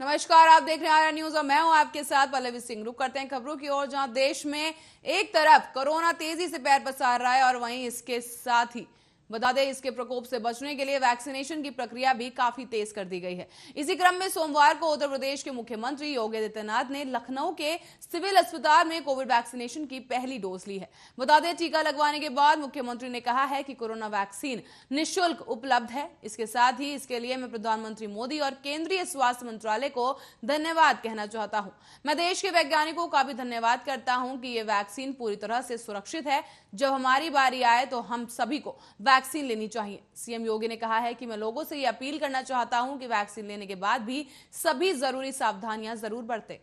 नमस्कार आप देख रहे हैं आरा न्यूज और मैं हूं आपके साथ पल्लवी सिंह रुक करते हैं खबरों की ओर जहां देश में एक तरफ कोरोना तेजी से पैर पसार रहा है और वहीं इसके साथ ही बता दें इसके प्रकोप से बचने के लिए वैक्सीनेशन की प्रक्रिया भी काफी तेज कर दी गई है इसी क्रम में सोमवार को उत्तर प्रदेश के मुख्यमंत्री योगी आदित्यनाथ ने लखनऊ के सिविल अस्पताल में कोविड वैक्सीनेशन की पहली डोज ली है बता दें टीका लगवाने के बाद मुख्यमंत्री ने कहा है कि कोरोना वैक्सीन निःशुल्क उपलब्ध है इसके साथ ही इसके लिए मैं प्रधानमंत्री मोदी और केंद्रीय स्वास्थ्य मंत्रालय को धन्यवाद कहना चाहता हूँ मैं देश के वैज्ञानिकों का भी धन्यवाद करता हूँ कि ये वैक्सीन पूरी तरह से सुरक्षित है जब हमारी बारी आए तो हम सभी को वैक्सीन लेनी चाहिए सीएम योगी ने कहा है कि मैं लोगों से ये अपील करना चाहता हूं कि वैक्सीन लेने के बाद भी सभी जरूरी सावधानियां जरूर बरतें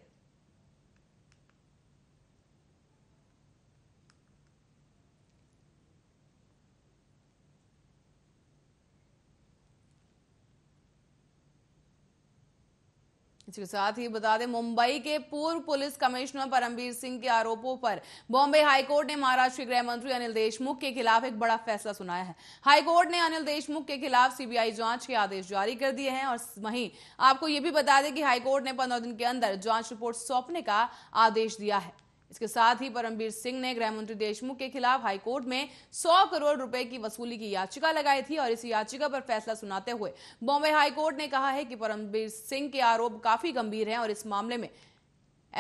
इसके साथ ही बता दें मुंबई के पूर्व पुलिस कमिश्नर परमवीर सिंह के आरोपों पर बॉम्बे हाईकोर्ट ने महाराष्ट्र के गृह मंत्री अनिल देशमुख के खिलाफ एक बड़ा फैसला सुनाया है हाईकोर्ट ने अनिल देशमुख के खिलाफ सीबीआई जांच के आदेश जारी कर दिए हैं और वहीं आपको यह भी बता दें कि हाईकोर्ट ने पंद्रह दिन के अंदर जांच रिपोर्ट सौंपने का आदेश दिया है इसके साथ ही परमबीर सिंह ने गृह मंत्री देशमुख के खिलाफ हाईकोर्ट में 100 करोड़ रुपए की वसूली की याचिका लगाई थी और इस याचिका पर फैसला सुनाते हुए बॉम्बे हाईकोर्ट ने कहा है कि परमबीर सिंह के आरोप काफी गंभीर हैं और इस मामले में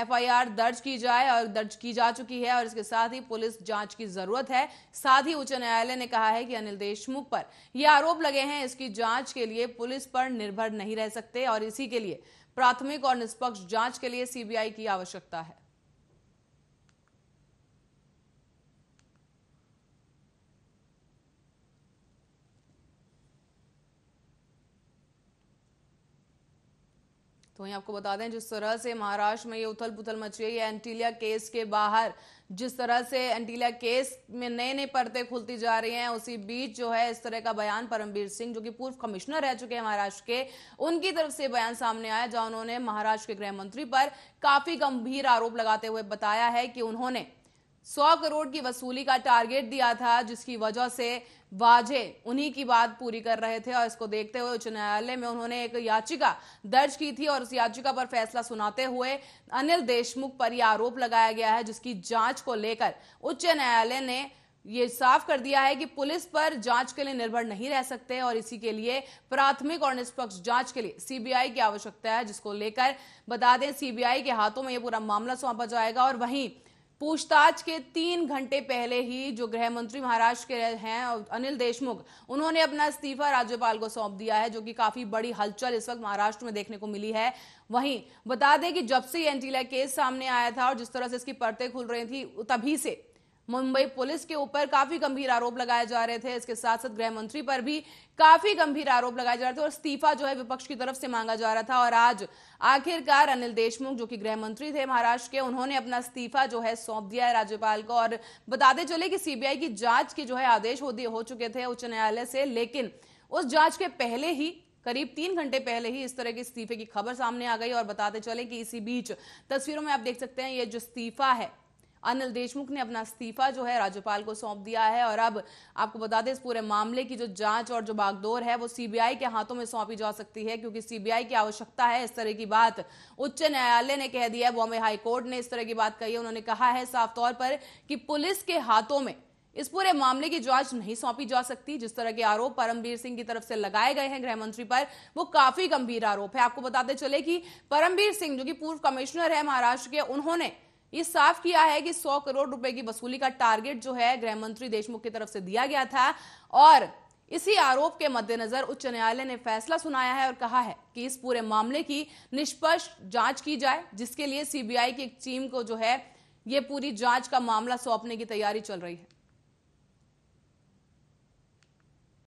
एफआईआर दर्ज की जाए और दर्ज की जा चुकी है और इसके साथ ही पुलिस जांच की जरूरत है साथ ही उच्च न्यायालय ने कहा है कि अनिल देशमुख पर यह आरोप लगे हैं इसकी जांच के लिए पुलिस पर निर्भर नहीं रह सकते और इसी के लिए प्राथमिक और निष्पक्ष जांच के लिए सीबीआई की आवश्यकता है तो वहीं आपको बता दें जिस तरह से महाराष्ट्र में ये उथल पुथल मची है एंटीलिया केस के बाहर जिस तरह से एंटीलिया केस में नए नए पर्दे खुलती जा रही हैं उसी बीच जो है इस तरह का बयान परमवीर सिंह जो कि पूर्व कमिश्नर रह चुके हैं महाराष्ट्र के उनकी तरफ से बयान सामने आया जहां उन्होंने महाराष्ट्र के गृह मंत्री पर काफी गंभीर आरोप लगाते हुए बताया है कि उन्होंने सौ करोड़ की वसूली का टारगेट दिया था जिसकी वजह से वाजे उन्हीं की बात पूरी कर रहे थे और इसको देखते हुए उच्च न्यायालय में उन्होंने एक याचिका दर्ज की थी और उस याचिका पर फैसला सुनाते हुए अनिल देशमुख पर यह आरोप लगाया गया है जिसकी जांच को लेकर उच्च न्यायालय ने ये साफ कर दिया है कि पुलिस पर जांच के लिए निर्भर नहीं रह सकते और इसी के लिए प्राथमिक और निष्पक्ष जांच के लिए सीबीआई की आवश्यकता है जिसको लेकर बता दें सीबीआई के हाथों में ये पूरा मामला सौंपा जाएगा और वहीं पूछताछ के तीन घंटे पहले ही जो गृह मंत्री महाराष्ट्र के हैं अनिल देशमुख उन्होंने अपना इस्तीफा राज्यपाल को सौंप दिया है जो कि काफी बड़ी हलचल इस वक्त महाराष्ट्र में देखने को मिली है वहीं बता दें कि जब से एंटीला केस सामने आया था और जिस तरह से इसकी परतें खुल रही थी तभी से मुंबई पुलिस के ऊपर काफी गंभीर आरोप लगाए जा रहे थे इसके साथ साथ गृह मंत्री पर भी काफी गंभीर आरोप लगाए जा रहे थे और इस्तीफा जो है विपक्ष की तरफ से मांगा जा रहा था और आज आखिरकार अनिल देशमुख जो कि गृह मंत्री थे महाराष्ट्र के उन्होंने अपना इस्तीफा जो है सौंप दिया है राज्यपाल को और बताते चले कि सीबीआई की जांच के जो है आदेश हो, हो चुके थे उच्च न्यायालय से लेकिन उस जांच के पहले ही करीब तीन घंटे पहले ही इस तरह के इस्तीफे की खबर सामने आ गई और बताते चले कि इसी बीच तस्वीरों में आप देख सकते हैं ये जो इस्तीफा है अनिल देशमुख ने अपना इस्तीफा जो है राज्यपाल को सौंप दिया है और अब आपको बता दें इस पूरे मामले की जो जांच और जो बागडोर है वो सीबीआई के हाथों में सौंपी जा सकती है क्योंकि सीबीआई की आवश्यकता है इस तरह की बात उच्च न्यायालय ने कह दिया है बॉम्बे हाईकोर्ट ने इस तरह की बात कही है उन्होंने कहा है साफ तौर पर कि पुलिस के हाथों में इस पूरे मामले की जांच नहीं सौंपी जा सकती जिस तरह के आरोप परमबीर सिंह की तरफ से लगाए गए हैं गृहमंत्री पर वो काफी गंभीर आरोप है आपको बताते चले कि परमबीर सिंह जो कि पूर्व कमिश्नर है महाराष्ट्र के उन्होंने ये साफ किया है कि 100 करोड़ रुपए की वसूली का टारगेट जो है गृह मंत्री देशमुख की तरफ से दिया गया था और इसी आरोप के मद्देनजर उच्च न्यायालय ने फैसला सुनाया है और कहा है कि इस पूरे मामले की निष्पक्ष जांच की जाए जिसके लिए सीबीआई की एक टीम को जो है ये पूरी जांच का मामला सौंपने की तैयारी चल रही है